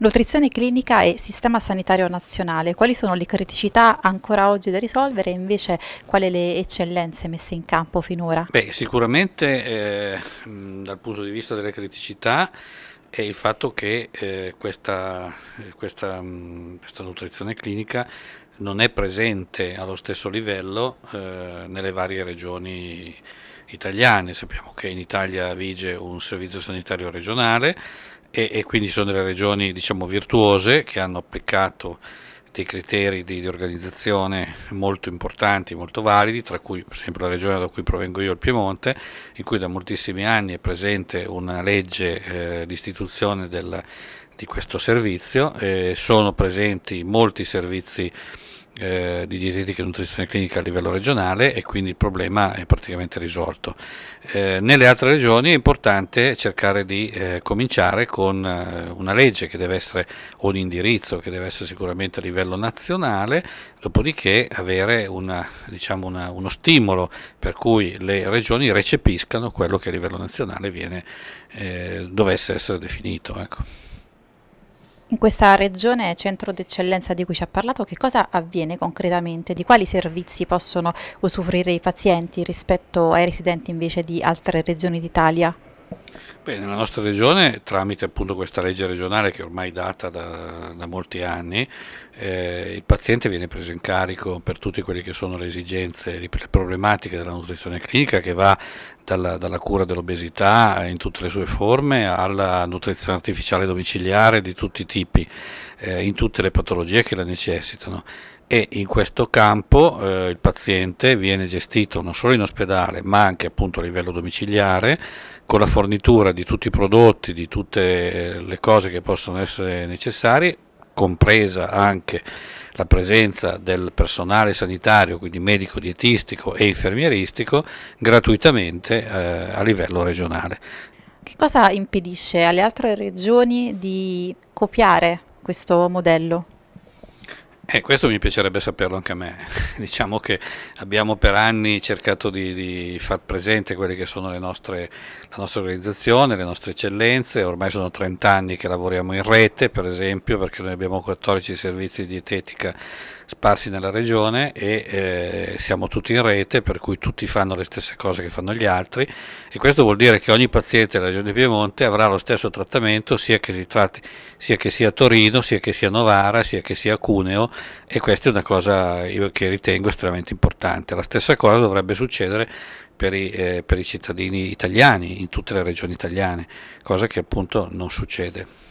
Nutrizione clinica e sistema sanitario nazionale, quali sono le criticità ancora oggi da risolvere e invece quali le eccellenze messe in campo finora? Beh, sicuramente eh, dal punto di vista delle criticità è il fatto che eh, questa, eh, questa, questa, nutrizione clinica non è presente allo stesso livello eh, nelle varie regioni italiane. Sappiamo che in Italia vige un servizio sanitario regionale e, e quindi sono delle regioni diciamo, virtuose che hanno applicato dei criteri di, di, organizzazione molto importanti, molto validi, tra cui per esempio la regione da cui provengo io, il Piemonte, in cui da moltissimi anni è presente una legge eh, di istituzione di questo servizio, eh, sono presenti molti servizi eh, di dietetica e nutrizione clinica a livello regionale e quindi il problema è praticamente risolto. Eh, nelle altre regioni è importante cercare di eh, cominciare con eh, una legge che deve essere o un indirizzo che deve essere sicuramente a livello nazionale, dopodiché avere una, diciamo una, uno stimolo per cui le regioni recepiscano quello che a livello nazionale viene, eh, dovesse essere definito. Ecco. In questa regione centro d'eccellenza di cui ci ha parlato, che cosa avviene concretamente? Di quali servizi possono usufruire i pazienti rispetto ai residenti invece di altre regioni d'Italia? Beh, nella nostra regione, tramite appunto questa legge regionale che ormai data da, da molti anni, eh, il paziente viene preso in carico per tutte quelle che sono le esigenze, le problematiche della nutrizione clinica che va dalla, dalla cura dell'obesità eh, in tutte le sue forme alla nutrizione artificiale domiciliare di tutti i tipi, eh, in tutte le patologie che la necessitano e in questo campo eh, il paziente viene gestito non solo in ospedale ma anche appunto a livello domiciliare con la fornitura di tutti i prodotti, di tutte eh, le cose che possono essere necessarie, compresa anche la presenza del personale sanitario, quindi medico, dietistico e infermieristico, gratuitamente eh, a livello regionale. Che cosa impedisce alle altre regioni di copiare questo modello? Eh, questo mi piacerebbe saperlo anche a me. diciamo che abbiamo per anni cercato di, di far presente quelle che sono le nostre, la nostra organizzazione, le nostre eccellenze. Ormai sono 30 anni che lavoriamo in rete, per esempio, perché noi abbiamo 14 servizi di dietetica sparsi nella regione e eh, siamo tutti in rete, per cui tutti fanno le stesse cose che fanno gli altri. E questo vuol dire che ogni paziente della regione di Piemonte avrà lo stesso trattamento, sia che, si tratti, sia che sia Torino, sia che sia Novara, sia che sia a Cuneo e questa è una cosa che ritengo estremamente importante. La stessa cosa dovrebbe succedere per i, eh, per i cittadini italiani in tutte le regioni italiane, cosa che appunto non succede.